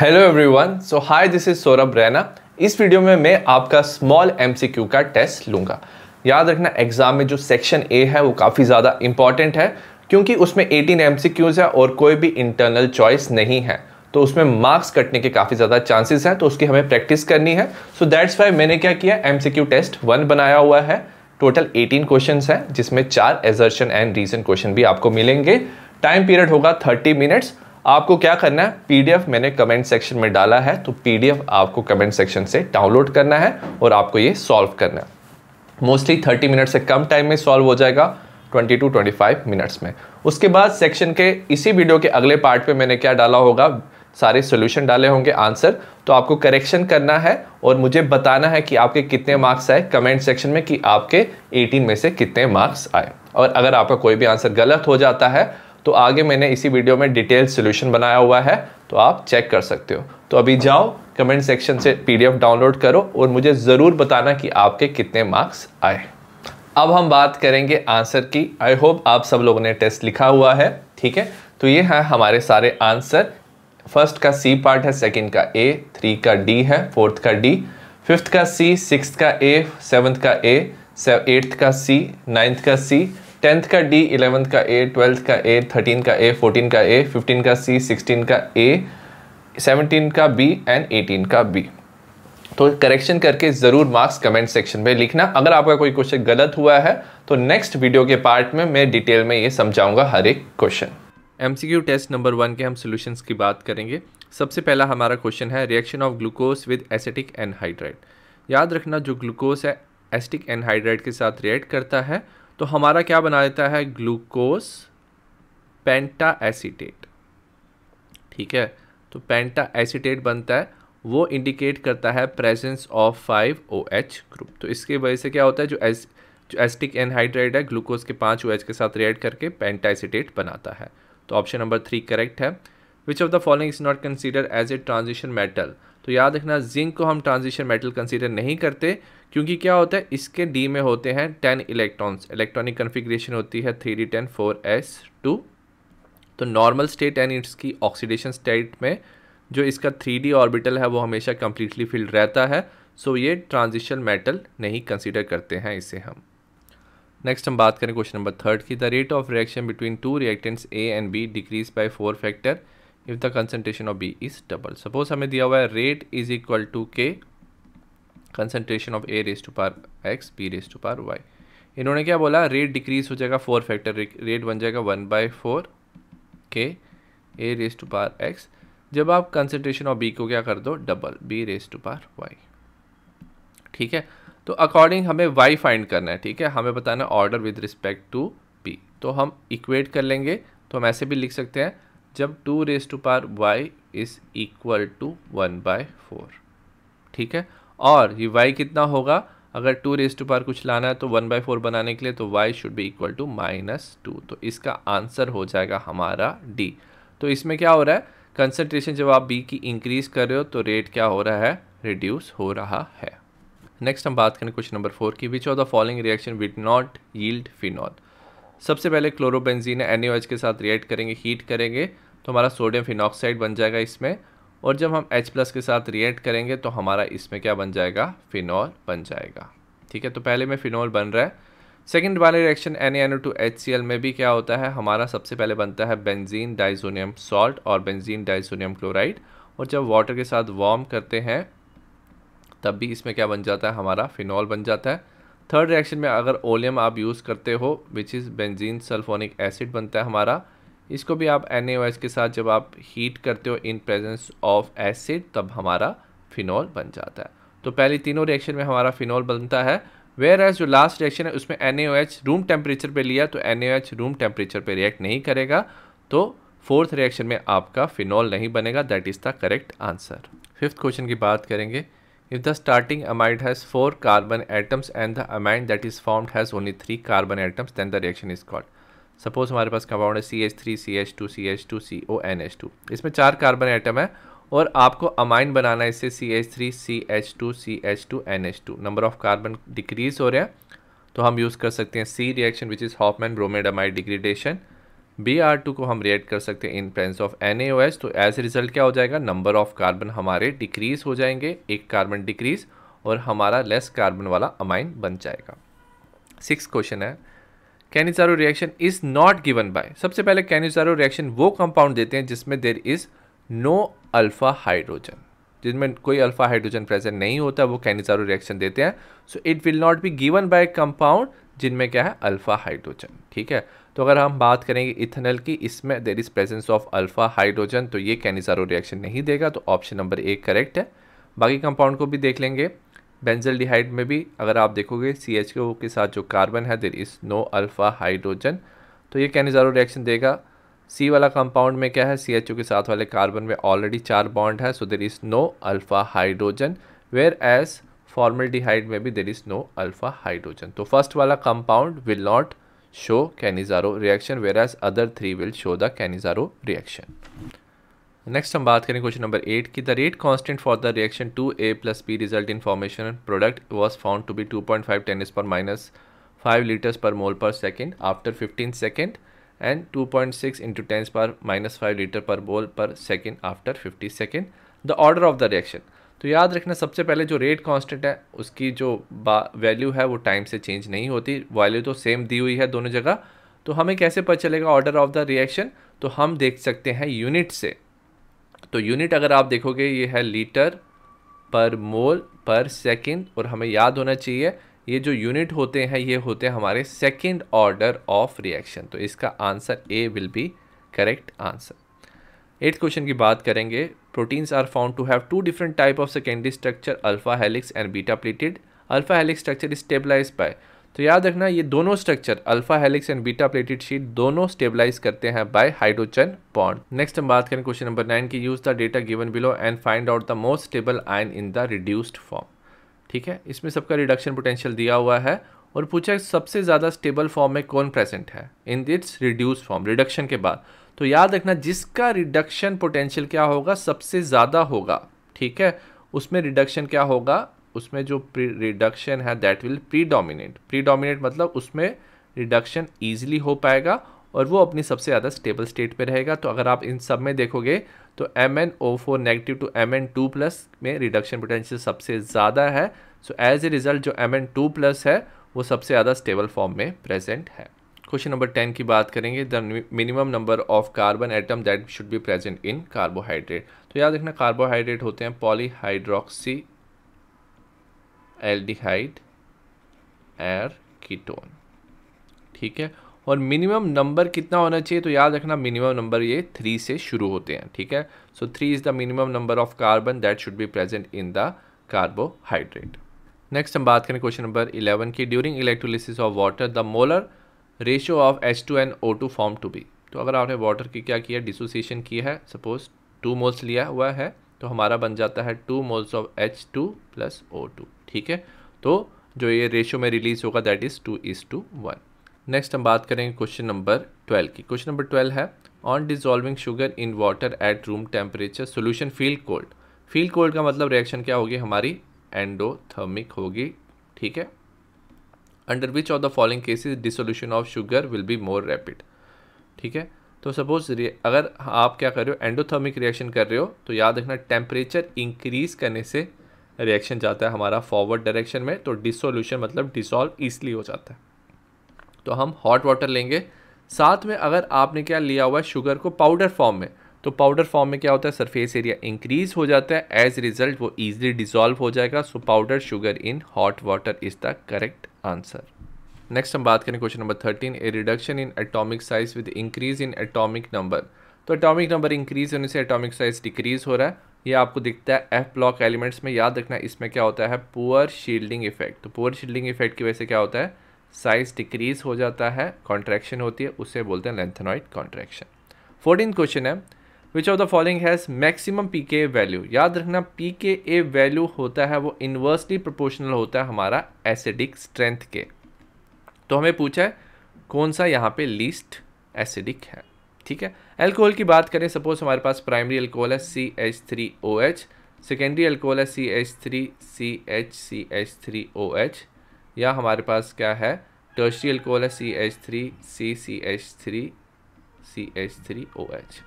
Hello everyone so hi this is Saurabh Raina इस video में मैं आपका स्मॉल एमसीक्यू का टेस्ट लूंगा याद रखना एग्ज़ाम में जो सेक्शन ए है वो काफ़ी ज़्यादा इंपॉर्टेंट है क्योंकि उसमें 18 एमसीक्यूज़ है और कोई भी इंटरनल चॉइस नहीं है तो उसमें मार्क्स कटने के काफ़ी ज़्यादा चांसेस हैं तो उसकी हमें प्रैक्टिस करनी है सो दैट्स वाई मैंने क्या किया एम टेस्ट वन बनाया हुआ है टोटल 18 क्वेश्चंस हैं जिसमें चार एजर्शन एंड रीजन क्वेश्चन भी आपको मिलेंगे टाइम पीरियड होगा 30 मिनट्स आपको क्या करना है पीडीएफ मैंने कमेंट सेक्शन में डाला है तो पीडीएफ आपको कमेंट सेक्शन से डाउनलोड करना है और आपको ये सॉल्व करना है मोस्टली थर्टी मिनट से कम टाइम में सॉल्व हो जाएगा twenty to twenty five minutes में उसके बाद सेक्शन के इसी वीडियो के अगले पार्ट पे मैंने क्या डाला होगा सारे सोल्यूशन डाले होंगे आंसर तो आपको करेक्शन करना है और मुझे बताना है कि आपके कितने मार्क्स आए कमेंट सेक्शन में कि आपके 18 में से कितने मार्क्स आए और अगर आपका कोई भी आंसर गलत हो जाता है तो आगे मैंने इसी वीडियो में डिटेल सोल्यूशन बनाया हुआ है तो आप चेक कर सकते हो तो अभी जाओ कमेंट सेक्शन से पीडीएफ डाउनलोड करो और मुझे ज़रूर बताना कि आपके कितने मार्क्स आए अब हम बात करेंगे आंसर की आई होप आप सब लोगों ने टेस्ट लिखा हुआ है ठीक है तो ये है हमारे सारे आंसर फर्स्ट का सी पार्ट है सेकंड का ए थ्री का डी है फोर्थ का डी फिफ्थ का सी सिक्स का ए सेवन्थ का एट्थ का सी नाइन्थ का सी टेंथ का डी इलेवंथ का ए ट्वेल्थ का ए थर्टीन का ए फोर्टीन का ए फिफ्टीन का सी सिक्सटीन का ए सेवनटीन का बी एंड एटीन का बी तो करेक्शन करके ज़रूर मार्क्स कमेंट सेक्शन में लिखना अगर आपका कोई क्वेश्चन गलत हुआ है तो नेक्स्ट वीडियो के पार्ट में मैं डिटेल में ये समझाऊंगा हर एक question MCQ test number one के हम सोल्यूशंस की बात करेंगे सबसे पहला हमारा क्वेश्चन है reaction of glucose with acetic anhydride याद रखना जो ग्लूकोज है एसिटिक एनहाइड्रेट के साथ रिएक्ट करता है तो हमारा क्या बना देता है ग्लूकोज पेंटा एसिटेट ठीक है तो पेंटा एसिटेट बनता है वो इंडिकेट करता है presence of five O H group तो इसके वजह से क्या होता है जो एस जो एस्टिक एनहाइड्राइड है ग्लूकोज के पाँच ओ एच के साथ रिएक्ट करके पेंटा एसीटेट बनाता है तो ऑप्शन नंबर थ्री करेक्ट है which of the following is not consider as a transition metal तो याद रखना जिंक को हम ट्रांजिशन मेटल कंसीडर नहीं करते क्योंकि क्या होता है इसके डी में होते हैं टेन इलेक्ट्रॉन्स इलेक्ट्रॉनिक कन्फिग्रेशन होती है three D ten four S two तो नॉर्मल स्टेट एंड इसकी ऑक्सीडेशन स्टेट में जो इसका थ्री डी ऑर्बिटल है वो हमेशा कम्प्लीटली फिल्ड रहता है सो ये ट्रांजिशन मेटल नहीं कंसिडर करते हैं इसे हम नेक्स्ट हम बात करें क्वेश्चन नंबर थर्ड की the rate of reaction between two reactants A and B decrease by four factor if the concentration of B is double suppose हमें दिया हुआ है rate is equal to k concentration of A raise to power X B raise to power Y इन्होंने क्या बोला rate decrease हो जाएगा four factor rate बन जाएगा one by four k A raise to power X जब आप concentration of B को क्या कर दो double B raise to power Y ठीक है तो अकॉर्डिंग हमें वाई फाइंड करना है ठीक है हमें बताना order with respect to B तो हम इक्वेट कर लेंगे तो हम ऐसे भी लिख सकते हैं जब two raise to power Y is equal to one by four ठीक है और ये वाई कितना होगा अगर टू रेस टू पार कुछ लाना है तो वन बाय फोर बनाने के लिए तो Y should be equal to minus two तो इसका आंसर हो जाएगा हमारा डी तो इसमें क्या हो रहा है कंसनट्रेशन जब आप बी की इंक्रीज कर रहे हो तो रेट क्या हो रहा है रिड्यूस हो रहा है नेक्स्ट हम बात करें क्वेश्चन नंबर फोर की which of the following reaction will not yield phenol सबसे पहले क्लोरोबेंजीन एन के साथ रिएक्ट करेंगे हीट करेंगे तो हमारा सोडियम फिनॉक्साइड बन जाएगा इसमें और जब हम H प्लस के साथ रिएक्ट करेंगे तो हमारा इसमें क्या बन जाएगा फिनॉल बन जाएगा ठीक है तो पहले में फ़िनॉल बन रहा है सेकेंड वाले reaction N N two H C L में भी क्या होता है हमारा सबसे पहले बनता है बेंजीन डाइजोनियम सॉल्ट और बेंजीन डाइजोनियम क्लोराइड और जब वाटर के साथ वार्म करते हैं तब भी इसमें क्या बन जाता है हमारा फिनॉल बन जाता है थर्ड रिएक्शन में अगर ओलियम आप यूज़ करते हो which is benzene sulphonic acid बनता है हमारा इसको भी आप एन के साथ जब आप हीट करते हो इन प्रेजेंस ऑफ एसिड तब हमारा फिनॉल बन जाता है तो पहली तीनों रिएक्शन में हमारा फिनॉल बनता है वेयर एज जो लास्ट रिएक्शन है उसमें एन रूम टेम्परेचर पर लिया तो एन रूम टेम्परेचर पर रिएक्ट नहीं करेगा तो फोर्थ रिएक्शन में आपका फिनॉल नहीं बनेगा that is the correct answer fifth question की बात करेंगे If the starting amide has four carbon atoms and the amine that is formed has only 3 carbon atoms then the reaction is called. Suppose हमारे पास compound है C H three C H two C H two C O N H two इसमें चार carbon atom है और आपको amine बनाना है इससे C H three C H two C H two N H two number of carbon decrease हो रहे हैं तो हम यूज़ कर सकते हैं सी reaction which is Hofmann bromamide degradation B R two को हम रिएक्ट कर सकते हैं in presence of N A O S तो एज रिजल्ट क्या हो जाएगा नंबर ऑफ कार्बन हमारे डिक्रीज हो जाएंगे एक कार्बन डिक्रीज और हमारा लेस कार्बन वाला अमाइन बन जाएगा सिक्स क्वेश्चन है Cannizzaro reaction is not given by सबसे पहले कैनिजारो रिएक्शन वो कंपाउंड देते हैं जिसमें there is no alpha hydrogen जिनमें कोई अल्फ़ा हाइड्रोजन प्रेजेंट नहीं होता वो कैनिजारो रिएक्शन देते हैं so it will not be given by compound जिनमें क्या है अल्फ़ा हाइड्रोजन ठीक है तो अगर हम बात करेंगे इथेनल की इसमें there is presence of alpha hydrogen तो ये कैनिजारो रिएक्शन नहीं देगा तो ऑप्शन नंबर एक करेक्ट है बाकी कंपाउंड को भी देख लेंगे बेंजल डिहाइड में भी अगर आप देखोगे सी एच के साथ जो कार्बन है there is no alpha hydrogen तो ये कैनिजारो रिएक्शन देगा सी वाला कंपाउंड में क्या है सी एच ओ के साथ वाले कार्बन में ऑलरेडी चार बॉन्ड है so there is no alpha hydrogen whereas formaldehyde में भी there is no alpha hydrogen तो फर्स्ट वाला compound will not show Cannizzaro reaction whereas other three will show the Cannizzaro reaction. Next हम बात करें question number eight की the rate constant for the reaction two A plus B result in formation product was found to be two point five tens power minus five litres per mole per second after fifteen second and two point six into tens power minus five litre per mole per second after fifty second the order of the reaction तो याद रखना सबसे पहले जो rate constant है उसकी जो value है वो टाइम से चेंज नहीं होती वैल्यू तो सेम दी हुई है दोनों जगह तो हमें कैसे पता चलेगा ऑर्डर ऑफ द रिएक्शन तो हम देख सकते हैं यूनिट से तो यूनिट अगर आप देखोगे ये है litre per mole per second और हमें याद होना चाहिए ये जो यूनिट होते हैं ये होते हैं हमारे सेकेंड ऑर्डर ऑफ रिएक्शन तो इसका answer A will be correct answer eighth question की बात करेंगे Proteins are found to have two different type of secondary structure alpha helix and beta plated Alpha helix structure is stabilized by तो याद रखना ये दोनों structure alpha helix and beta pleated sheet दोनों stabilise करते हैं बाय हाइड्रोजन बॉन्ड नेक्स्ट हम बात करें क्वेश्चन नंबर नाइन की use the data given below and find out the most stable ion in the reduced form ठीक है इसमें सबका रिडक्शन पोटेंशियल दिया हुआ है और पूछा सबसे ज़्यादा स्टेबल फॉर्म में कौन प्रेजेंट है in its reduce form reduction के बाद तो याद रखना जिसका रिडक्शन पोटेंशियल क्या होगा सबसे ज़्यादा होगा ठीक है उसमें रिडक्शन क्या होगा उसमें जो रिडक्शन है that will predominate predominate मतलब उसमें रिडक्शन ईजिली हो पाएगा और वो अपनी सबसे ज़्यादा स्टेबल स्टेट पे रहेगा तो अगर आप इन सब में देखोगे तो M N O four negative two M N two plus में रिडक्शन पोटेंशियल सबसे ज़्यादा है सो एज ए रिज़ल्ट जो एम एन टू प्लस है वो सबसे ज़्यादा स्टेबल फॉर्म में प्रेजेंट है क्वेश्चन नंबर टेन की बात करेंगे the minimum number of carbon atom that should be present in carbohydrate तो याद रखना कार्बोहाइड्रेट होते हैं पॉलीहाइड्रोक्सी एल्डिहाइड एर कीटोन ठीक है और मिनिमम नंबर कितना होना चाहिए तो याद रखना मिनिमम नंबर ये थ्री से शुरू होते हैं ठीक है so three is the minimum number of carbon that should be present in the carbohydrate next हम बात करें क्वेश्चन नंबर इलेवन की during electrolysis of water the molar ratio of H two and O two form to B तो अगर आपने water की क्या किया डिसोसिएशन किया है सपोज टू मोल्स लिया हुआ है तो हमारा बन जाता है two moles of H two plus O two ठीक है तो जो ये रेशियो में रिलीज होगा that is two is to one next हम बात करेंगे क्वेश्चन नंबर ट्वेल्व की क्वेश्चन नंबर ट्वेल्व है on dissolving sugar in water at room temperature solution feel cold feel cold का मतलब रिएक्शन क्या होगी हमारी एंडोथर्मिक होगी ठीक है under which of the following cases dissolution of sugar will be more rapid ठीक है तो सपोज अगर आप क्या कर रहे हो एंडोथर्मिक रिएक्शन कर रहे हो तो याद रखना टेम्परेचर इंक्रीज करने से रिएक्शन जाता है हमारा फॉरवर्ड डायरेक्शन में तो डिसोल्यूशन मतलब डिसॉल्व ईजली हो जाता है तो हम हॉट वाटर लेंगे साथ में अगर आपने क्या लिया हुआ है शुगर को पाउडर फॉर्म में तो पाउडर फॉर्म में क्या होता है सरफेस एरिया इंक्रीज हो जाता है एज रिजल्ट वो ईजिली डिजॉल्व हो जाएगा so powder sugar in hot water is the correct answer next हम बात करें question number thirteen A reduction in atomic size with increase in atomic number तो एटॉमिक नंबर इंक्रीज होने से atomic size decrease हो रहा है ये आपको दिखता है एफ ब्लॉक एलिमेंट्स में याद रखना इसमें क्या होता है पुअर शील्डिंग इफेक्ट तो पुअर शील्डिंग इफेक्ट की वजह से क्या होता है साइज डिक्रीज हो जाता है कॉन्ट्रैक्शन होती है उसे बोलते हैं लेंथनॉइड कॉन्ट्रैक्शन फोर्टीन क्वेश्चन है which of the following has maximum P K value याद रखना पी के ए वैल्यू होता है वो इन्वर्सली प्रोपोर्शनल होता है हमारा एसिडिक स्ट्रेंथ के तो हमें पूछा है कौन सा यहाँ पे लीस्ट एसिडिक है ठीक है एल्कोहल की बात करें सपोज हमारे पास प्राइमरी एल्कोहल है C H three O H secondary alcohol है C H three C H C H three O H या हमारे पास क्या है टर्शरी एल्कोहल है C H three C C H three C H three O H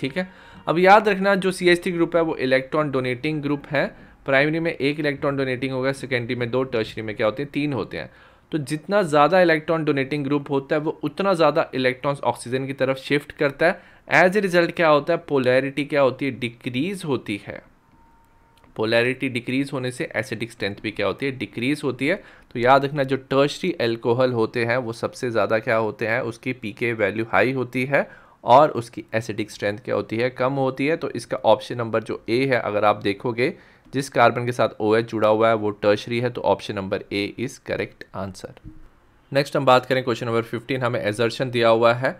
ठीक है अब याद रखना जो सी एस टी ग्रुप है वो इलेक्ट्रॉन डोनेटिंग ग्रुप है प्राइमरी में एक इलेक्ट्रॉन डोनेटिंग होगा सेकेंडरी में दो टर्शरी में क्या होते हैं तीन होते हैं तो जितना ज़्यादा इलेक्ट्रॉन डोनेटिंग ग्रुप होता है वो उतना ज़्यादा इलेक्ट्रॉन्स ऑक्सीजन की तरफ शिफ्ट करता है एज ए रिजल्ट क्या होता है पोलैरिटी क्या होती है डिक्रीज होती है पोलैरिटी डिक्रीज होने से एसिडिक स्ट्रेंथ भी क्या होती है डिक्रीज होती है तो याद रखना जो टर्शरी एल्कोहल होते हैं वो सबसे ज़्यादा क्या होते हैं उसकी पी वैल्यू हाई होती है और उसकी एसिडिक स्ट्रेंथ क्या होती है कम होती है तो इसका ऑप्शन नंबर जो ए है अगर आप देखोगे जिस कार्बन के साथ ओ OH जुड़ा हुआ है वो टर्शरी है तो option number A is correct answer next हम बात करें क्वेश्चन नंबर फिफ्टीन हमें एजर्शन दिया हुआ है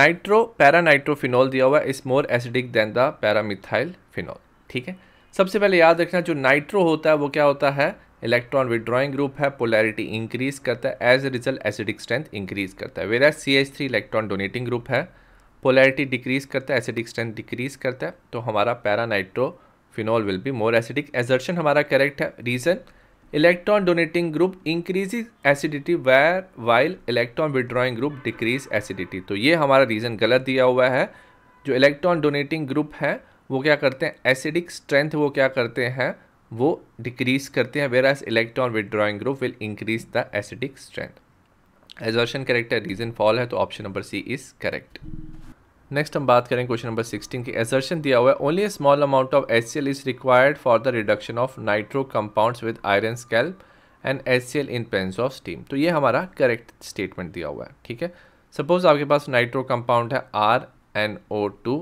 नाइट्रो पैरा नाइट्रोफिनॉल दिया हुआ है is more acidic than the para methyl phenol ठीक है सबसे पहले याद रखना जो नाइट्रो होता है वो क्या होता है इलेक्ट्रॉन विड्रॉइंग ग्रुप है पोलैरिटी इंक्रीज करता है as a result acidic strength increase करता है where as C H three electron donating group है पोलैरिटी डिक्रीज करता है एसिडिक स्ट्रेंथ डिक्रीज करता है तो हमारा para nitrophenol will be more acidic assertion हमारा करेक्ट है reason electron donating group increase acidity where while electron withdrawing group decrease acidity तो ये हमारा रीज़न गलत दिया हुआ है जो इलेक्ट्रॉन डोनेटिंग ग्रुप है वो क्या करते हैं एसिडिक स्ट्रेंथ वो क्या करते हैं वो डिक्रीज करते हैं where as electron withdrawing group will increase the acidic strength assertion correct है रीज़न फॉल है तो option number C is correct next हम बात करें क्वेश्चन नंबर 16 की एसर्शन दिया हुआ है only small amount of H is required for the reduction of nitro compounds with iron scrap and H in presence of steam तो ये हमारा करेक्ट स्टेटमेंट दिया हुआ है ठीक है सपोज आपके पास नाइट्रो कंपाउंड है आर एन ओ टू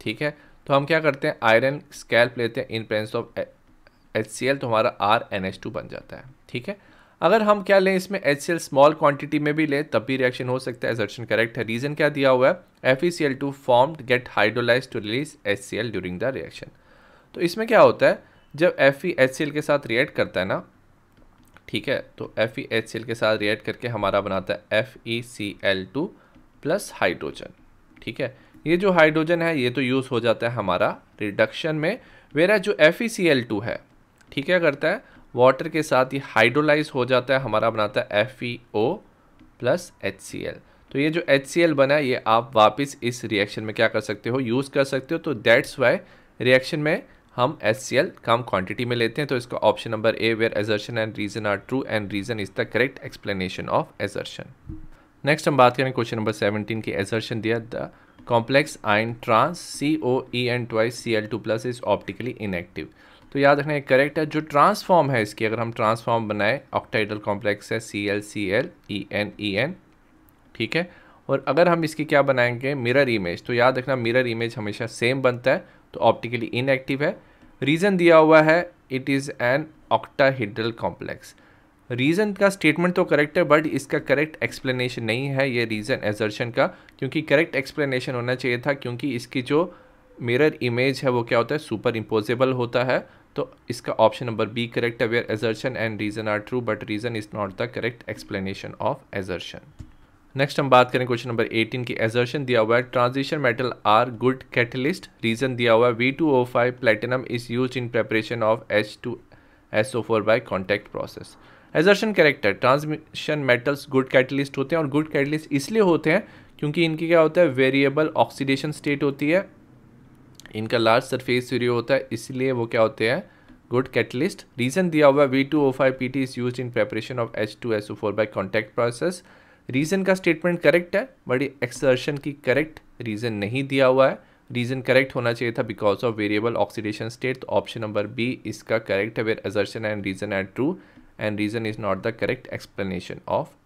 ठीक है तो हम क्या करते हैं आयरन स्कैल्प लेते हैं इन पेंस ऑफ एच तो हमारा आर एन एच टू बन जाता है ठीक है अगर हम क्या लें इसमें एच सी स्मॉल क्वांटिटी में भी लें तब भी रिएक्शन हो सकता है एजर्शन करेक्ट है रीज़न क्या दिया हुआ है F E C L two form get hydrolyse to release H C L during the reaction तो इसमें क्या होता है जब F E H C L के साथ रिएक्ट करता है ना ठीक है तो F E H C L के साथ रिएक्ट करके हमारा बनाता है F E C L two plus hydrogen ठीक है ये जो हाइड्रोजन है ये तो यूज़ हो जाता है हमारा रिडक्शन में वेरा जो F E C L two है ठीक है करता है वाटर के साथ ये हाइड्रोलाइज हो जाता है हमारा बनाता है F E O plus H C L तो ये जो एच सी एल बना है ये आप वापस इस रिएक्शन में क्या कर सकते हो यूज़ कर सकते हो तो दैट्स वाई रिएक्शन में हम एच सी एल कम क्वांटिटी में लेते हैं तो इसका option number A where assertion and reason are true and reason is the correct explanation of assertion next हम बात करें क्वेश्चन नंबर सेवनटीन की एजर्शन दिया the complex ion trans C O E and twice C L two plus is optically inactive तो याद रखना एक correct है जो ट्रांसफॉर्म है इसकी अगर हम ट्रांसफॉर्म बनाए ऑक्टाइडल कॉम्प्लेक्स है C L C L E N E N ठीक है और अगर हम इसकी क्या बनाएंगे मिरर इमेज तो याद रखना मिरर इमेज हमेशा सेम बनता है तो ऑप्टिकली इनएक्टिव है रीज़न दिया हुआ है it is an octahedral complex reason का स्टेटमेंट तो करेक्ट है बट इसका करेक्ट एक्सप्लेनेशन नहीं है ये रीज़न एजर्शन का क्योंकि करेक्ट एक्सप्लेनेशन होना चाहिए था क्योंकि इसकी जो मिरर इमेज है वो क्या होता है सुपर इम्पोजेबल होता है तो इसका option number B correct where assertion and reason are true but reason is not the correct explanation of assertion next हम बात करें क्वेश्चन नंबर 18 की एजर्शन दिया हुआ है transition metal are good catalyst reason दिया हुआ है V two O five platinum is use in preparation of H two S O four by contact process assertion correct transmission metals good catalyst होते हैं और good catalyst इसलिए होते हैं क्योंकि इनकी क्या होता है वेरिएबल ऑक्सीडेशन स्टेट होती है इनका लार्ज सरफेस एरिया होता है इसलिए वो क्या होते हैं गुड कैटलिस्ट रीजन दिया हुआ है V two O five P T is use in preparation of H two S O four by contact process reason का स्टेटमेंट करेक्ट है बट एक्सर्शन की करेक्ट रीजन नहीं दिया हुआ है रीजन करेक्ट होना चाहिए था because of variable oxidation state तो ऑप्शन नंबर बी इसका करेक्ट है where assertion and reason and true and reason is not the correct explanation of